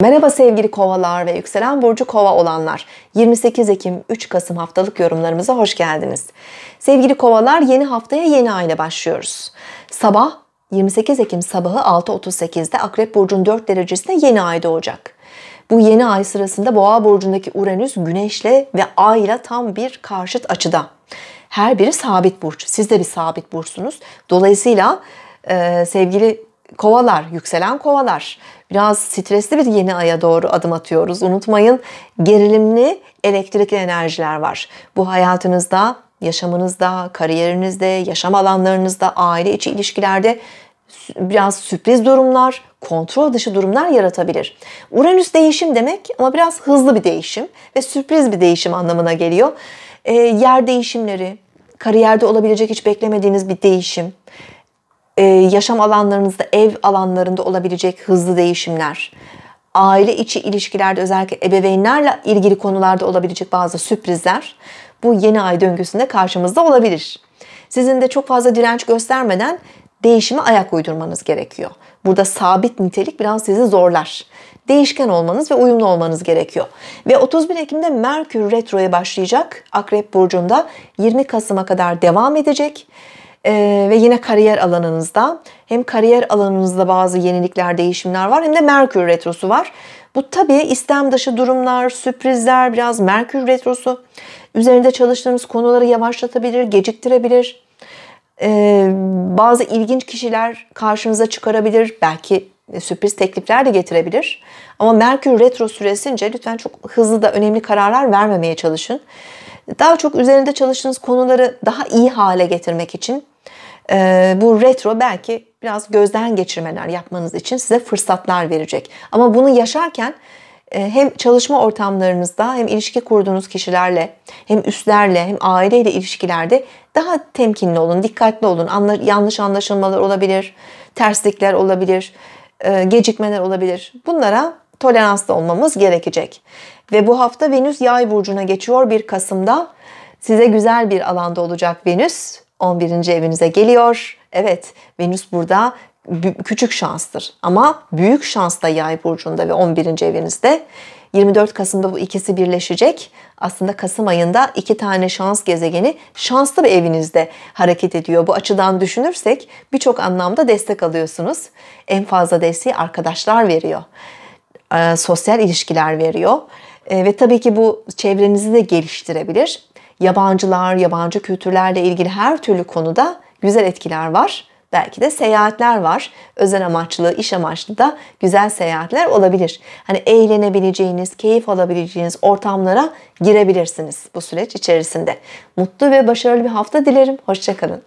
Merhaba sevgili kovalar ve yükselen burcu kova olanlar. 28 Ekim 3 Kasım haftalık yorumlarımıza hoş geldiniz. Sevgili kovalar yeni haftaya yeni ayla başlıyoruz. Sabah 28 Ekim sabahı 6.38'de Akrep Burcu'nun 4 derecesinde yeni ay doğacak. Bu yeni ay sırasında Boğa Burcu'ndaki Uranüs Güneş'le ve Ay'la tam bir karşıt açıda. Her biri sabit burç. Siz de bir sabit burçsunuz. Dolayısıyla e, sevgili kovalar, yükselen kovalar. Biraz stresli bir yeni aya doğru adım atıyoruz. Unutmayın gerilimli elektrikli enerjiler var. Bu hayatınızda, yaşamınızda, kariyerinizde, yaşam alanlarınızda, aile içi ilişkilerde biraz sürpriz durumlar, kontrol dışı durumlar yaratabilir. Uranüs değişim demek ama biraz hızlı bir değişim ve sürpriz bir değişim anlamına geliyor. E, yer değişimleri, kariyerde olabilecek hiç beklemediğiniz bir değişim, e, yaşam alanlarınızda, ev alanlarında olabilecek hızlı değişimler, aile içi ilişkilerde özellikle ebeveynlerle ilgili konularda olabilecek bazı sürprizler bu yeni ay döngüsünde karşımızda olabilir. Sizin de çok fazla direnç göstermeden değişime ayak uydurmanız gerekiyor. Burada sabit nitelik biraz sizi zorlar. Değişken olmanız ve uyumlu olmanız gerekiyor. Ve 31 Ekim'de Merkür Retro'ya başlayacak. Akrep Burcu'nda 20 Kasım'a kadar devam edecek. Ee, ve yine kariyer alanınızda hem kariyer alanınızda bazı yenilikler, değişimler var hem de Merkür Retrosu var. Bu tabii istem dışı durumlar, sürprizler, biraz Merkür Retrosu. Üzerinde çalıştığımız konuları yavaşlatabilir, geciktirebilir. Ee, bazı ilginç kişiler karşınıza çıkarabilir. Belki sürpriz teklifler de getirebilir. Ama Merkür Retro süresince lütfen çok hızlı da önemli kararlar vermemeye çalışın. Daha çok üzerinde çalıştığınız konuları daha iyi hale getirmek için ee, bu retro belki biraz gözden geçirmeler yapmanız için size fırsatlar verecek. Ama bunu yaşarken e, hem çalışma ortamlarınızda hem ilişki kurduğunuz kişilerle hem üstlerle hem aileyle ilişkilerde daha temkinli olun, dikkatli olun. Anla, yanlış anlaşılmalar olabilir, terslikler olabilir, e, gecikmeler olabilir. Bunlara toleranslı olmamız gerekecek. Ve bu hafta Venüs Yay burcuna geçiyor bir Kasım'da. Size güzel bir alanda olacak Venüs. 11. evinize geliyor. Evet Venüs burada küçük şanstır ama büyük şans da yay burcunda ve 11. evinizde. 24 Kasım'da bu ikisi birleşecek. Aslında Kasım ayında iki tane şans gezegeni şanslı bir evinizde hareket ediyor. Bu açıdan düşünürsek birçok anlamda destek alıyorsunuz. En fazla desteği arkadaşlar veriyor. E, sosyal ilişkiler veriyor. E, ve tabii ki bu çevrenizi de geliştirebilir yabancılar, yabancı kültürlerle ilgili her türlü konuda güzel etkiler var. Belki de seyahatler var. Özel amaçlı, iş amaçlı da güzel seyahatler olabilir. Hani eğlenebileceğiniz, keyif alabileceğiniz ortamlara girebilirsiniz bu süreç içerisinde. Mutlu ve başarılı bir hafta dilerim. Hoşçakalın.